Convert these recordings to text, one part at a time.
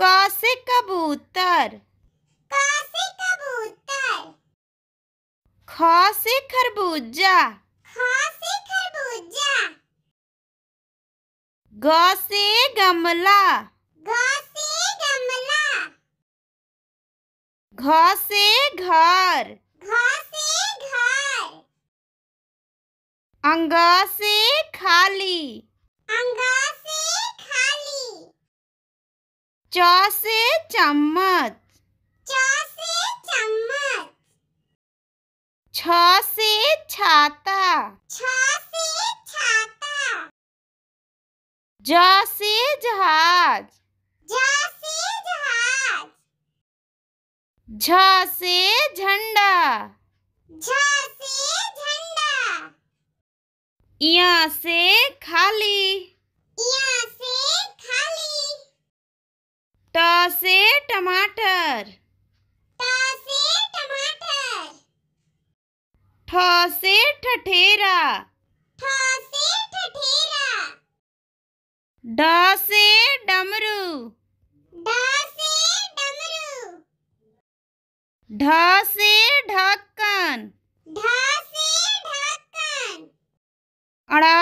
कौसे कबूतर क कबूतर ख खरबूजा ख खरबूजा ग गमला ग गमला घ घर घ घर अंगासे खाली अंगासे च से चम्मच च से चम्मच छ से छाता छ से छाता ज से जहाज ज से जहाज झ से झंडा झ से झंडा यहाँ से खाली यहाँ से खाली ट से टमाटर ट से टमाटर ठ से ठठेरा ठ से ठठेरा ड से डमरू ड से डमरू ढ से ढक्कन ढ से ढक्कन अड़ा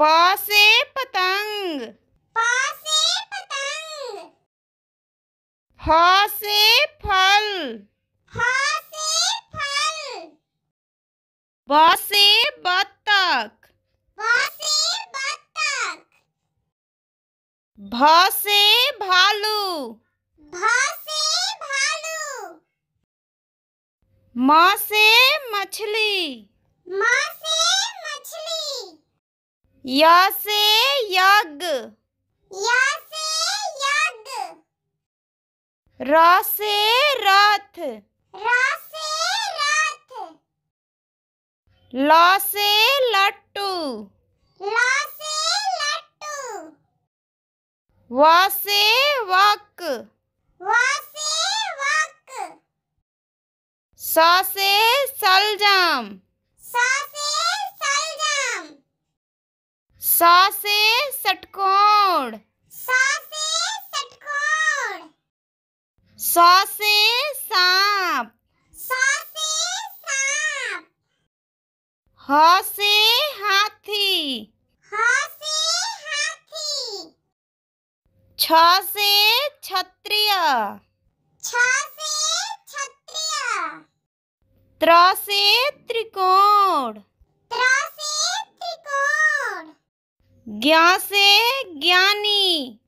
पासे पतंग पासे पतंग फ फल फ फल बासे बत्तख बासे बत्तख भासे भालू भासे भालू मासे मछली मासे य से यज्ञ य से यज्ञ र से रथ र से रथ ल से लट्टू ल से लट्टू व से वक व से वक स से सलजम सौ से षटकोण सौ से षटकोण सौ से सांप सौ से सांप ह से हाथी ह से हाथी छ से क्षत्रिय छ से क्षत्रिय त्र से त्रिकोण त्र ज्ञा से ज्ञानी